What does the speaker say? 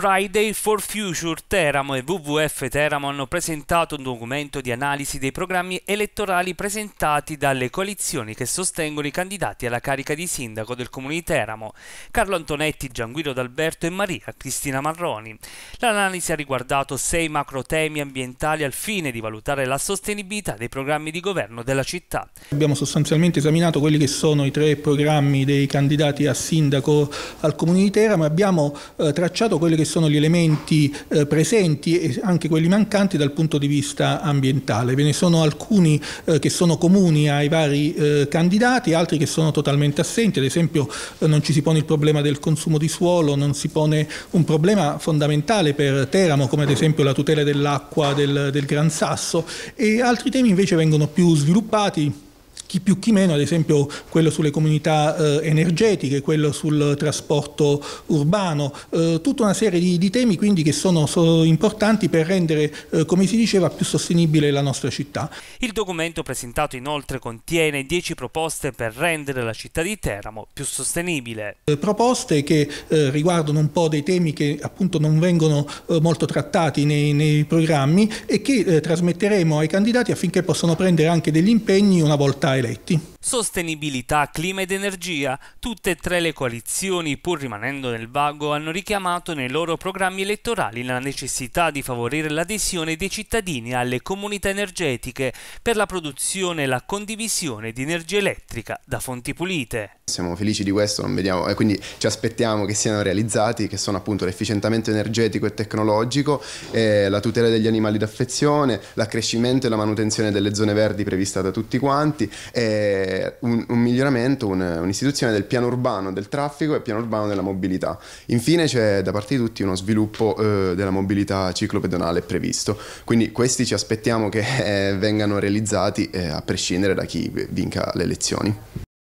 Friday for Future Teramo e WWF Teramo hanno presentato un documento di analisi dei programmi elettorali presentati dalle coalizioni che sostengono i candidati alla carica di sindaco del comune di Teramo, Carlo Antonetti, Gianguido D'Alberto e Maria Cristina Marroni. L'analisi ha riguardato sei macro temi ambientali al fine di valutare la sostenibilità dei programmi di governo della città. Abbiamo sostanzialmente esaminato quelli che sono i tre programmi dei candidati a sindaco al comune di Teramo e abbiamo eh, tracciato quelle che sono gli elementi eh, presenti e anche quelli mancanti dal punto di vista ambientale. Ve ne sono alcuni eh, che sono comuni ai vari eh, candidati, altri che sono totalmente assenti, ad esempio eh, non ci si pone il problema del consumo di suolo, non si pone un problema fondamentale per Teramo come ad esempio la tutela dell'acqua del, del Gran Sasso e altri temi invece vengono più sviluppati chi più chi meno, ad esempio quello sulle comunità eh, energetiche, quello sul trasporto urbano, eh, tutta una serie di, di, temi quindi che sono, sono importanti per rendere, eh, come si diceva, più sostenibile la nostra città. Il documento presentato inoltre contiene 10 proposte per rendere la città di Teramo più sostenibile. Eh, proposte che eh, riguardano un po' dei temi che appunto non vengono eh, molto trattati nei, nei, programmi e che trasmetteremo ai candidati affinché possano prendere anche degli impegni una volta eletti. Sostenibilità, clima ed energia, tutte e tre le coalizioni, pur rimanendo nel vago, hanno richiamato nei loro programmi elettorali la necessità di favorire l'adesione dei cittadini alle comunità energetiche per la produzione e la condivisione di energia elettrica da fonti pulite. Siamo felici di questo, vediamo, eh, quindi ci aspettiamo che siano realizzati, che sono appunto l'efficientamento energetico e tecnologico, eh, la tutela degli animali d'affezione, l'accrescimento e la manutenzione delle zone verdi prevista da tutti quanti. Eh, eh, un, un, miglioramento, un, un'istituzione del piano urbano del traffico e piano urbano della mobilità. Infine c'è da parte di tutti uno sviluppo eh, della mobilità ciclopedonale previsto, quindi questi ci aspettiamo che eh, vengano realizzati eh, a prescindere da chi vinca le elezioni.